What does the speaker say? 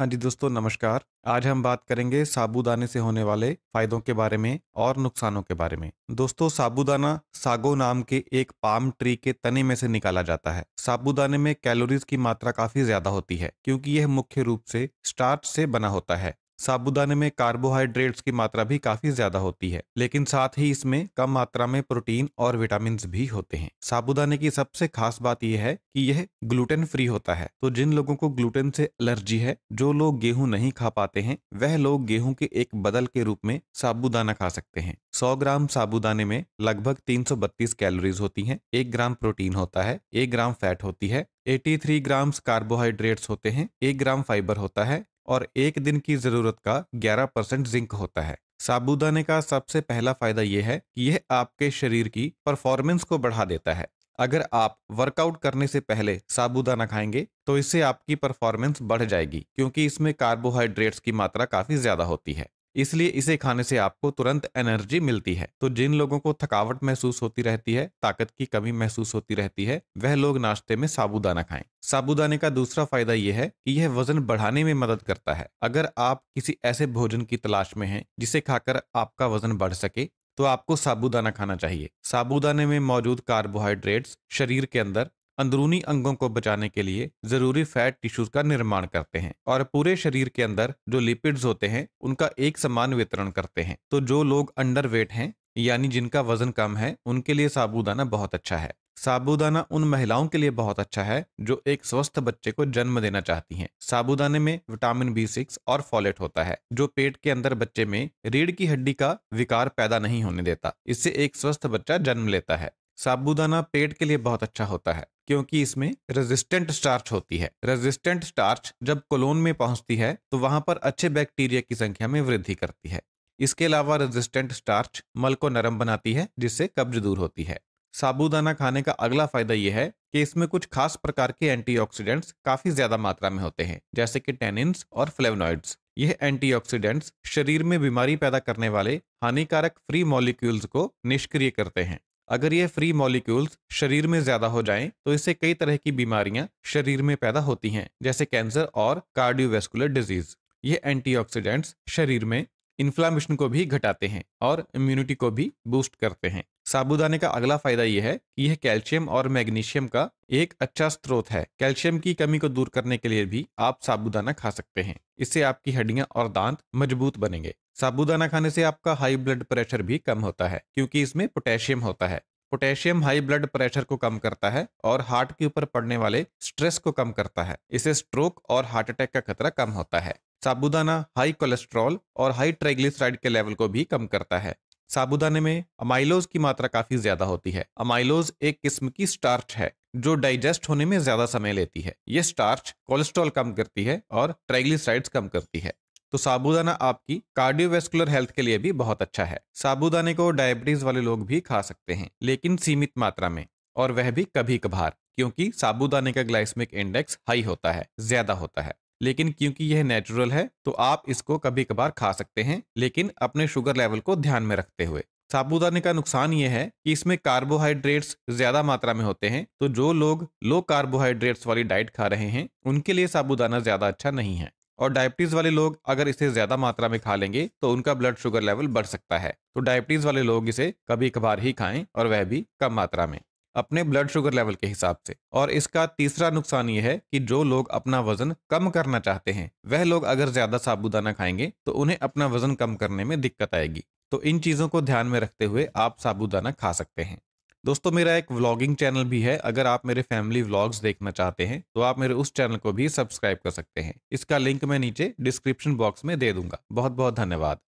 हाँ जी दोस्तों नमस्कार आज हम बात करेंगे साबूदाने से होने वाले फायदों के बारे में और नुकसानों के बारे में दोस्तों साबूदाना सागो नाम के एक पाम ट्री के तने में से निकाला जाता है साबूदाने में कैलोरीज की मात्रा काफी ज्यादा होती है क्योंकि यह मुख्य रूप से स्टार्च से बना होता है साबुदाने में कार्बोहाइड्रेट्स की मात्रा भी काफी ज्यादा होती है लेकिन साथ ही इसमें कम मात्रा में प्रोटीन और विटामिन भी होते हैं साबुदाने की सबसे खास बात यह है कि यह ग्लूटेन फ्री होता है तो जिन लोगों को ग्लूटेन से एलर्जी है जो लोग गेहूं नहीं खा पाते हैं वह लोग गेहूं के एक बदल के रूप में साबुदाना खा सकते हैं 100 ग्राम साबुदाने में लगभग 332 कैलोरीज होती हैं, एक ग्राम प्रोटीन होता है एक ग्राम फैट होती है 83 ग्राम्स कार्बोहाइड्रेट्स होते हैं एक ग्राम फाइबर होता है और एक दिन की ज़रूरत का 11 परसेंट जिंक होता है साबुदाने का सबसे पहला फ़ायदा यह है कि यह आपके शरीर की परफॉर्मेंस को बढ़ा देता है अगर आप वर्कआउट करने से पहले साबुदाना खाएंगे तो इससे आपकी परफॉर्मेंस बढ़ जाएगी क्योंकि इसमें कार्बोहाइड्रेट्स की मात्रा काफ़ी ज़्यादा होती है इसलिए इसे खाने से आपको तुरंत एनर्जी मिलती है तो जिन लोगों को थकावट महसूस होती रहती है ताकत की कमी महसूस होती रहती है वह लोग नाश्ते में साबूदाना खाएं साबूदाने का दूसरा फायदा यह है कि यह वजन बढ़ाने में मदद करता है अगर आप किसी ऐसे भोजन की तलाश में हैं जिसे खाकर आपका वजन बढ़ सके तो आपको साबूदाना खाना चाहिए साबूदाने में मौजूद कार्बोहाइड्रेट्स शरीर के अंदर अंदरूनी अंगों को बचाने के लिए जरूरी फैट टिश्यूज का निर्माण करते हैं और पूरे शरीर के अंदर जो लिपिड्स होते हैं उनका एक समान वितरण करते हैं तो जो लोग अंडर वेट हैं यानी जिनका वजन कम है उनके लिए साबूदाना बहुत अच्छा है साबूदाना उन महिलाओं के लिए बहुत अच्छा है जो एक स्वस्थ बच्चे को जन्म देना चाहती हैं। साबूदाने में विटामिन बी सिक्स और फॉलेट होता है जो पेट के अंदर बच्चे में रीढ़ की हड्डी का विकार पैदा नहीं होने देता इससे एक स्वस्थ बच्चा जन्म लेता है साबूदाना पेट के लिए बहुत अच्छा होता है क्योंकि इसमें रेजिस्टेंट स्टार्च होती है रेजिस्टेंट स्टार्च जब कोलोन में पहुंचती है तो वहां पर अच्छे बैक्टीरिया की संख्या में वृद्धि करती है इसके अलावा रेजिस्टेंट स्टार्च मल को नरम बनाती है जिससे कब्ज दूर होती है साबूदाना खाने का अगला फायदा यह है कि इसमें कुछ खास प्रकार के एंटीऑक्सीडेंट्स काफी ज्यादा मात्रा में होते हैं जैसे कि टेनिन्स और फ्लेवनॉइड्स यह एंटीऑक्सीडेंट्स शरीर में बीमारी पैदा करने वाले हानिकारक फ्री मॉलिक्यूल्स को निष्क्रिय करते हैं अगर ये फ्री मॉलिक्यूल्स शरीर में ज्यादा हो जाएं तो इससे कई तरह की बीमारियां शरीर में पैदा होती हैं जैसे कैंसर और कार्डियोवेस्कुलर डिजीज ये एंटीऑक्सीडेंट्स शरीर में इन्फ्लामेशन को भी घटाते हैं और इम्यूनिटी को भी बूस्ट करते हैं साबुदाने का अगला फायदा यह है कि यह कैल्शियम और मैग्नीशियम का एक अच्छा स्रोत है कैल्शियम की कमी को दूर करने के लिए भी आप साबुदाना खा सकते हैं इससे आपकी हड्डियां और दांत मजबूत बनेंगे साबुदाना खाने से आपका हाई ब्लड प्रेशर भी कम होता है क्योंकि इसमें पोटेशियम होता है पोटेशियम हाई ब्लड प्रेशर को कम करता है और हार्ट के ऊपर पड़ने वाले स्ट्रेस को कम करता है इससे स्ट्रोक और हार्ट अटैक का खतरा कम होता है साबुदाना हाई कोलेस्ट्रॉल और हाई ट्राइग्लिसराइड के लेवल को भी कम करता है साबुदाने में अमाइलोज की मात्रा काफी ज्यादा होती है अमाइलोज एक किस्म की स्टार्च है जो डाइजेस्ट होने में ज्यादा समय लेती है यह स्टार्च कोलेस्ट्रॉल कम करती है और ट्राइग्लिसराइड्स कम करती है तो साबुदाना आपकी कार्डियोवेस्कुलर हेल्थ के लिए भी बहुत अच्छा है साबुदाने को डायबिटीज वाले लोग भी खा सकते हैं लेकिन सीमित मात्रा में और वह भी कभी कभार क्योंकि साबुदाने का ग्लाइसमिक इंडेक्स हाई होता है ज्यादा होता है लेकिन क्योंकि यह नेचुरल है तो आप इसको कभी कभार खा सकते हैं लेकिन अपने शुगर लेवल को ध्यान में रखते हुए साबूदाने का नुकसान ये है कि इसमें कार्बोहाइड्रेट्स ज्यादा मात्रा में होते हैं तो जो लोग लो कार्बोहाइड्रेट्स वाली डाइट खा रहे हैं उनके लिए साबूदाना ज्यादा अच्छा नहीं है और डायबिटीज वाले लोग अगर इसे ज्यादा मात्रा में खा लेंगे तो उनका ब्लड शुगर लेवल बढ़ सकता है तो डायबिटीज वाले लोग इसे कभी कभार ही खाएं और वह भी कम मात्रा में अपने ब्लड शुगर लेवल के हिसाब से और इसका तीसरा नुकसान ये है कि जो लोग अपना वजन कम करना चाहते हैं वह लोग अगर ज्यादा साबुदाना खाएंगे तो उन्हें अपना वजन कम करने में दिक्कत आएगी तो इन चीज़ों को ध्यान में रखते हुए आप साबुदाना खा सकते हैं दोस्तों मेरा एक व्लॉगिंग चैनल भी है अगर आप मेरे फैमिली व्लॉग्स देखना चाहते हैं तो आप मेरे उस चैनल को भी सब्सक्राइब कर सकते हैं इसका लिंक मैं नीचे डिस्क्रिप्शन बॉक्स में दे दूंगा बहुत बहुत धन्यवाद